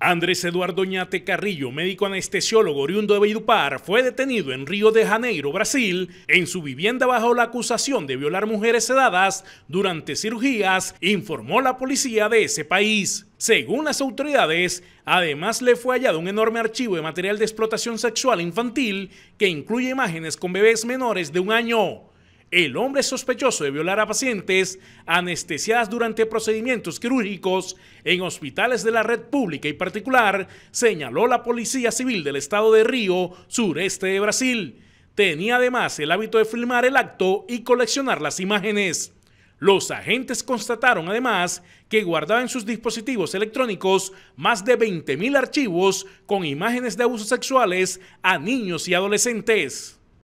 Andrés Eduardo Ñate Carrillo, médico anestesiólogo oriundo de Beidupar, fue detenido en Río de Janeiro, Brasil, en su vivienda bajo la acusación de violar mujeres sedadas durante cirugías, informó la policía de ese país. Según las autoridades, además le fue hallado un enorme archivo de material de explotación sexual infantil que incluye imágenes con bebés menores de un año. El hombre sospechoso de violar a pacientes anestesiadas durante procedimientos quirúrgicos en hospitales de la red pública y particular, señaló la Policía Civil del Estado de Río, sureste de Brasil. Tenía además el hábito de filmar el acto y coleccionar las imágenes. Los agentes constataron además que guardaba en sus dispositivos electrónicos más de 20.000 archivos con imágenes de abusos sexuales a niños y adolescentes.